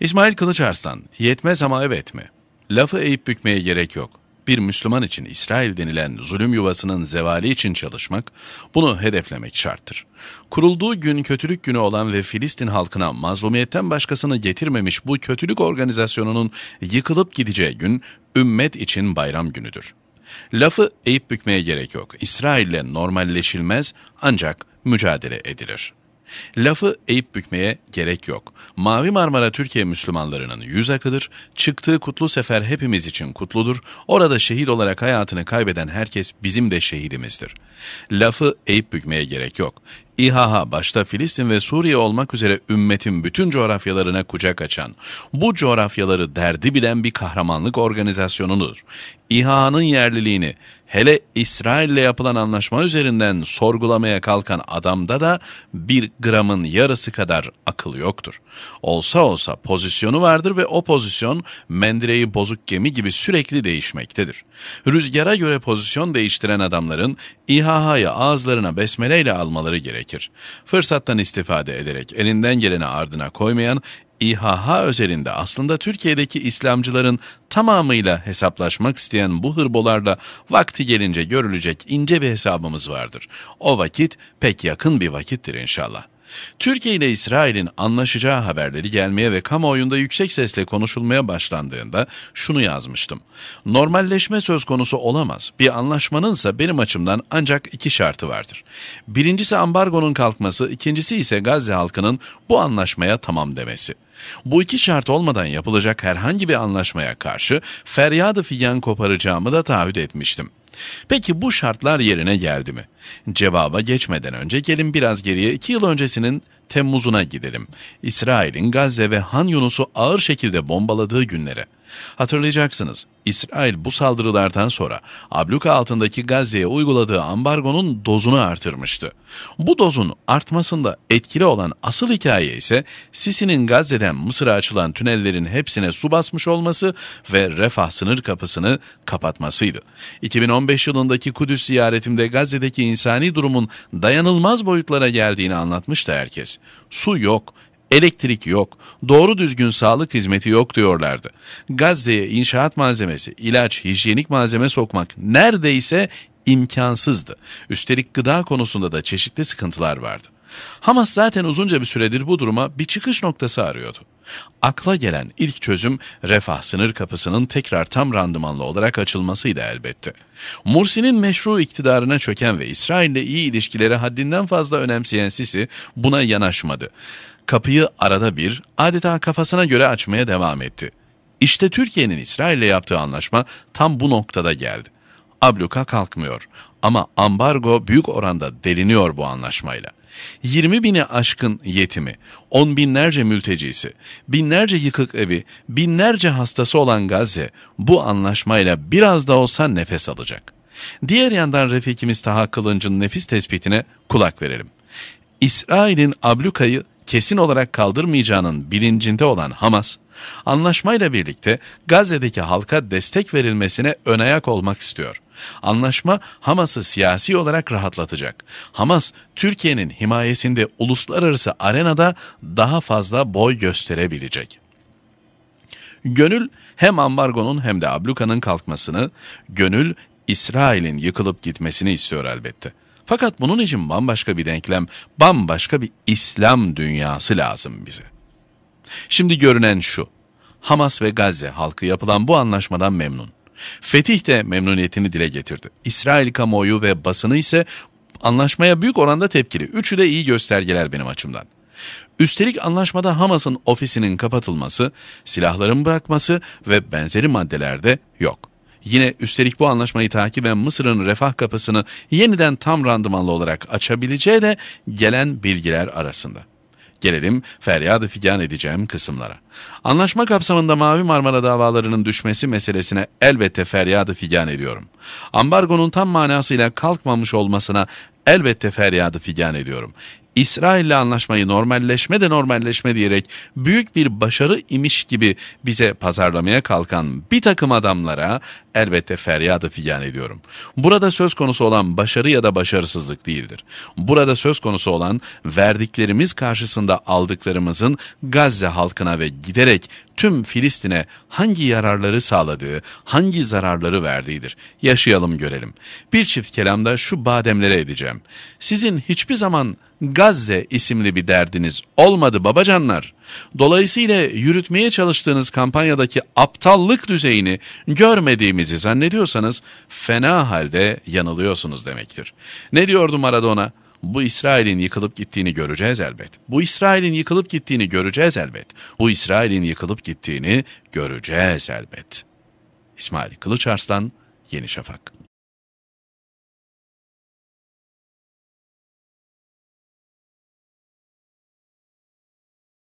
İsmail Kılıçarslan, yetmez ama evet mi? Lafı eğip bükmeye gerek yok. Bir Müslüman için İsrail denilen zulüm yuvasının zevali için çalışmak, bunu hedeflemek şarttır. Kurulduğu gün kötülük günü olan ve Filistin halkına mazlumiyetten başkasını getirmemiş bu kötülük organizasyonunun yıkılıp gideceği gün, ümmet için bayram günüdür. Lafı eğip bükmeye gerek yok. İsrail'le normalleşilmez ancak mücadele edilir.'' Lafı eğip bükmeye gerek yok. Mavi Marmara Türkiye Müslümanlarının yüz akıdır. Çıktığı kutlu sefer hepimiz için kutludur. Orada şehit olarak hayatını kaybeden herkes bizim de şehidimizdir. Lafı eğip bükmeye gerek yok. İHA başta Filistin ve Suriye olmak üzere ümmetin bütün coğrafyalarına kucak açan, bu coğrafyaları derdi bilen bir kahramanlık organizasyonudur. İHA'nın yerliliğini hele İsrail'le yapılan anlaşma üzerinden sorgulamaya kalkan adamda da bir gramın yarısı kadar akıl yoktur. Olsa olsa pozisyonu vardır ve o pozisyon mendireyi bozuk gemi gibi sürekli değişmektedir. Rüzgara göre pozisyon değiştiren adamların İHA'yı ağızlarına besmeleyle almaları gerekir gerekir. Fırsattan istifade ederek elinden geleni ardına koymayan İHH özelinde aslında Türkiye'deki İslamcıların tamamıyla hesaplaşmak isteyen bu hırbolarla vakti gelince görülecek ince bir hesabımız vardır. O vakit pek yakın bir vakittir inşallah. Türkiye ile İsrail'in anlaşacağı haberleri gelmeye ve kamuoyunda yüksek sesle konuşulmaya başlandığında şunu yazmıştım. Normalleşme söz konusu olamaz. Bir anlaşmanınsa benim açımdan ancak iki şartı vardır. Birincisi ambargonun kalkması, ikincisi ise Gazze halkının bu anlaşmaya tamam demesi.'' Bu iki şart olmadan yapılacak herhangi bir anlaşmaya karşı feryadı figan koparacağımı da taahhüt etmiştim. Peki bu şartlar yerine geldi mi? Cevaba geçmeden önce gelin biraz geriye iki yıl öncesinin Temmuz'una gidelim. İsrail'in Gazze ve Han Yunus'u ağır şekilde bombaladığı günlere. Hatırlayacaksınız, İsrail bu saldırılardan sonra abluka altındaki Gazze'ye uyguladığı ambargonun dozunu artırmıştı. Bu dozun artmasında etkili olan asıl hikaye ise Sisi'nin Gazze'den Mısır'a açılan tünellerin hepsine su basmış olması ve refah sınır kapısını kapatmasıydı. 2015 yılındaki Kudüs ziyaretimde Gazze'deki insani durumun dayanılmaz boyutlara geldiğini anlatmıştı herkes. Su yok, elektrik yok, doğru düzgün sağlık hizmeti yok diyorlardı. Gazze'ye inşaat malzemesi, ilaç, hijyenik malzeme sokmak neredeyse imkansızdı. Üstelik gıda konusunda da çeşitli sıkıntılar vardı. Hamas zaten uzunca bir süredir bu duruma bir çıkış noktası arıyordu. Akla gelen ilk çözüm refah sınır kapısının tekrar tam randımanlı olarak açılmasıydı elbette. Mursi'nin meşru iktidarına çöken ve İsrail'le iyi ilişkileri haddinden fazla önemseyen Sisi buna yanaşmadı. Kapıyı arada bir, adeta kafasına göre açmaya devam etti. İşte Türkiye'nin İsrail'le yaptığı anlaşma tam bu noktada geldi. Abluka kalkmıyor ama ambargo büyük oranda deliniyor bu anlaşmayla. 20 bin'e aşkın yetimi, on binlerce mültecisi, binlerce yıkık evi, binlerce hastası olan Gazze bu anlaşmayla biraz da olsa nefes alacak. Diğer yandan Refikimiz Taha Kılınç'ın nefis tespitine kulak verelim. İsrail'in ablukayı kesin olarak kaldırmayacağının bilincinde olan Hamas, anlaşmayla birlikte Gazze'deki halka destek verilmesine önayak olmak istiyor. Anlaşma Hamas'ı siyasi olarak rahatlatacak. Hamas, Türkiye'nin himayesinde uluslararası arenada daha fazla boy gösterebilecek. Gönül hem ambargonun hem de ablukanın kalkmasını, gönül İsrail'in yıkılıp gitmesini istiyor elbette. Fakat bunun için bambaşka bir denklem, bambaşka bir İslam dünyası lazım bize. Şimdi görünen şu, Hamas ve Gazze halkı yapılan bu anlaşmadan memnun. Fetih de memnuniyetini dile getirdi. İsrail kamuoyu ve basını ise anlaşmaya büyük oranda tepkili. Üçü de iyi göstergeler benim açımdan. Üstelik anlaşmada Hamas'ın ofisinin kapatılması, silahların bırakması ve benzeri maddelerde yok. Yine üstelik bu anlaşmayı takiben Mısır'ın refah kapısını yeniden tam randımanlı olarak açabileceği de gelen bilgiler arasında. Gelelim feryadı figan edeceğim kısımlara. Anlaşma kapsamında Mavi Marmara davalarının düşmesi meselesine elbette feryadı figan ediyorum. Ambargonun tam manasıyla kalkmamış olmasına elbette feryadı figan ediyorum. İsrail'le anlaşmayı normalleşme de normalleşme diyerek büyük bir başarı imiş gibi bize pazarlamaya kalkan bir takım adamlara elbette feryadı figan ediyorum. Burada söz konusu olan başarı ya da başarısızlık değildir. Burada söz konusu olan verdiklerimiz karşısında aldıklarımızın Gazze halkına ve giderek tüm Filistin'e hangi yararları sağladığı, hangi zararları verdiğidir. Yaşayalım görelim. Bir çift kelamda şu bademlere edeceğim. Sizin hiçbir zaman Gazze isimli bir derdiniz olmadı babacanlar. Dolayısıyla yürütmeye çalıştığınız kampanyadaki aptallık düzeyini görmediğimizi zannediyorsanız fena halde yanılıyorsunuz demektir. Ne diyordu Maradona? Bu İsrail'in yıkılıp gittiğini göreceğiz elbet. Bu İsrail'in yıkılıp gittiğini göreceğiz elbet. Bu İsrail'in yıkılıp gittiğini göreceğiz elbet. İsmail Kılıçarslan, Yeni Şafak